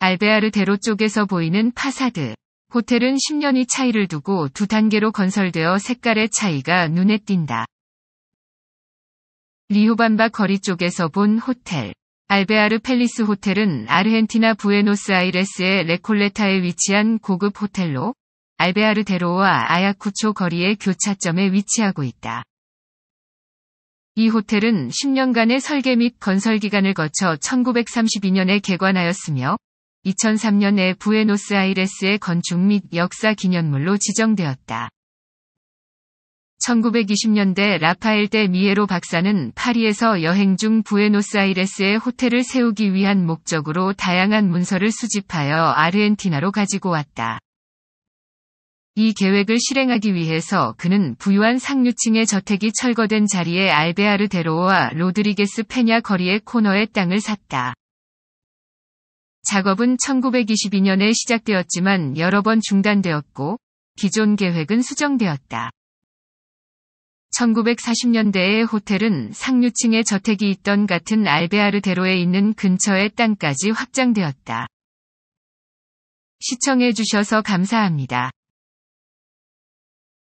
알베아르 대로 쪽에서 보이는 파사드. 호텔은 10년이 차이를 두고 두 단계로 건설되어 색깔의 차이가 눈에 띈다. 리호반바 거리 쪽에서 본 호텔. 알베아르 펠리스 호텔은 아르헨티나 부에노스아이레스의 레콜레타에 위치한 고급 호텔로 알베아르 대로와 아야쿠초 거리의 교차점에 위치하고 있다. 이 호텔은 10년간의 설계 및 건설 기간을 거쳐 1932년에 개관하였으며 2003년에 부에노스아이레스의 건축 및 역사 기념물로 지정되었다. 1920년대 라파엘 데 미에로 박사는 파리에서 여행 중 부에노스아이레스에 호텔을 세우기 위한 목적으로 다양한 문서를 수집하여 아르헨티나로 가지고 왔다. 이 계획을 실행하기 위해서 그는 부유한 상류층의 저택이 철거된 자리에 알베아르 데로와 로드리게스 페냐 거리의 코너의 땅을 샀다. 작업은 1922년에 시작되었지만 여러 번 중단되었고 기존 계획은 수정되었다. 1 9 4 0년대에 호텔은 상류층의 저택이 있던 같은 알베아르 대로에 있는 근처의 땅까지 확장되었다. 시청해주셔서 감사합니다.